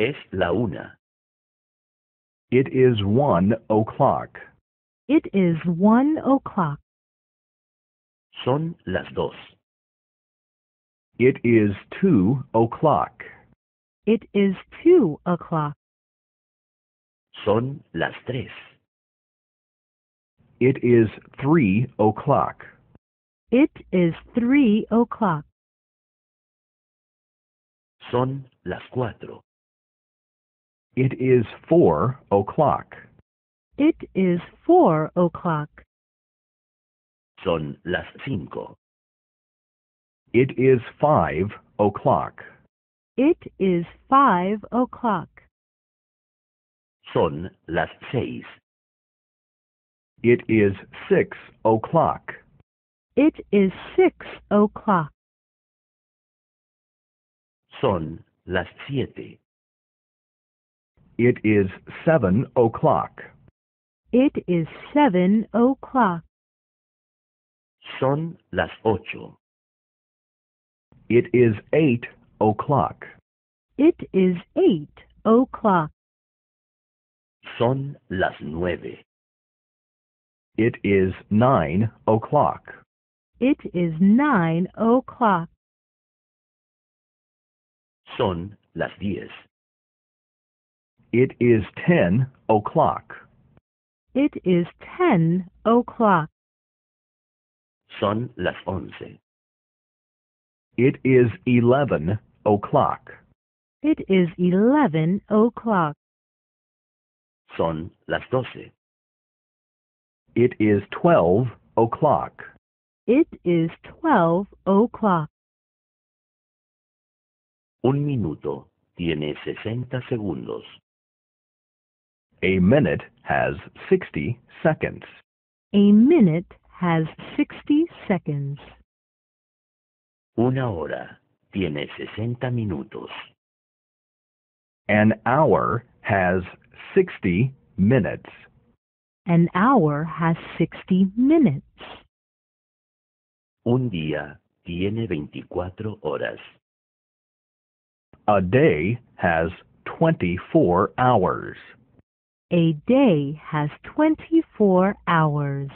Es la una. It is one o'clock. It is one o'clock. Son las dos. It is two o'clock. It is two o'clock. Son las tres. It is three o'clock. It is three o'clock. Son las cuatro. It is four o'clock. It is four o'clock. Son las cinco. It is five o'clock. It is five o'clock. Son las seis. It is six o'clock. It is six o'clock. Son las siete. It is seven o'clock. It is seven o'clock. Son las ocho. It is eight o'clock. It is eight o'clock. Son las nueve. It is nine o'clock. It is nine o'clock. Son las diez. It is ten o'clock. It is ten o'clock. Son las once. It is eleven o'clock. It is eleven o'clock. Son las doce. It is twelve o'clock. It is twelve o'clock. Un minuto tiene sesenta segundos. A minute has 60 seconds. A minute has 60 seconds. Una hora tiene sesenta minutos. An hour has 60 minutes. An hour has 60 minutes. Un día tiene 24 horas. A day has 24 hours. A day has 24 hours.